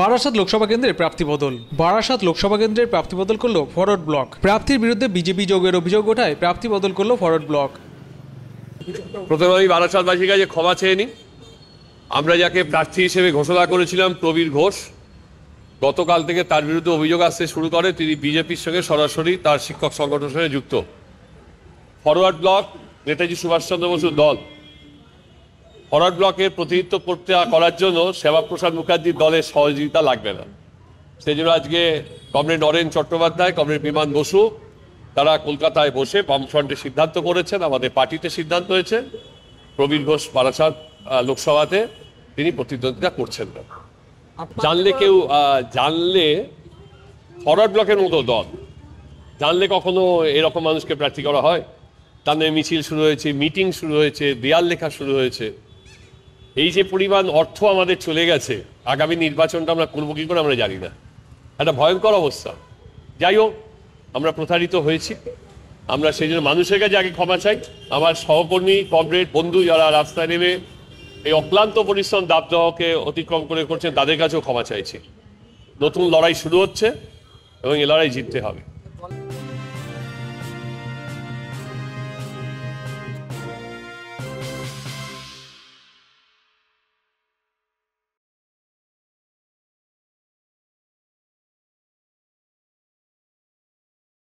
বারাসাত লোকসভা কেন্দ্রে প্রাপ্তি বদল বারাসাত লোকসভা কেন্দ্রের প্রাপ্তি বদল করল ফরওয়ার্ড ব্লক প্রাপ্তির বিরুদ্ধে বিজেপি যোগের অভিযোগ ওঠায় প্রাপ্তি বদল করল ফরওয়ার্ড ব্লক প্রথমে আমি বারাসাতবাসীর কাছে ক্ষমা চেয়ে নিই আমরা যাকে প্রার্থী হিসেবে ঘোষণা করেছিলাম প্রবীর ঘোষ গতকাল থেকে তার বিরুদ্ধে অভিযোগ আসতে শুরু করে তিনি বিজেপির সঙ্গে সরাসরি তার শিক্ষক সংগঠনের সঙ্গে যুক্ত ফরওয়ার্ড ব্লক নেতাজি সুভাষচন্দ্র বসুর দল ফরওয়ার্ড ব্লকের প্রতিনিধিত্ব করতে করার জন্য শ্যামাপ্রসাদ মুখার্জির দলের সহযোগিতা লাগবে না সেই জন্য আজকে কমরেড নরেন চট্টোপাধ্যায় কমরেড বিমান বসু তারা কলকাতায় বসে বামফ্রন্টে সিদ্ধান্ত করেছেন আমাদের পার্টিতে সিদ্ধান্ত হয়েছে প্রবীণ ঘোষ বারাসাত লোকসভাতে তিনি প্রতিদ্বন্দ্বিতা করছেন না জানলে কেউ জানলে ফরওয়ার্ড ব্লকের মতো দল জানলে কখনো এরকম মানুষকে প্রার্থী করা হয় তার মিছিল শুরু হয়েছে মিটিং শুরু হয়েছে দেয়াল লেখা শুরু হয়েছে এই যে পরিমাণ অর্থ আমাদের চলে গেছে আগামী নির্বাচনটা আমরা করবো কী করে আমরা জানি না একটা ভয়ঙ্কর অবস্থা যাই হোক আমরা প্রতারিত হয়েছি আমরা সেই জন্য মানুষের কাছে আগে ক্ষমা চাই আমার সহকর্মী কমরেড বন্ধু যারা রাস্তায় নেমে এই অক্লান্ত পরিশ্রম দাবদহকে অতিক্রম করে করছেন তাদের কাছেও ক্ষমা চাইছি নতুন লড়াই শুরু হচ্ছে এবং এই লড়াই জিততে হবে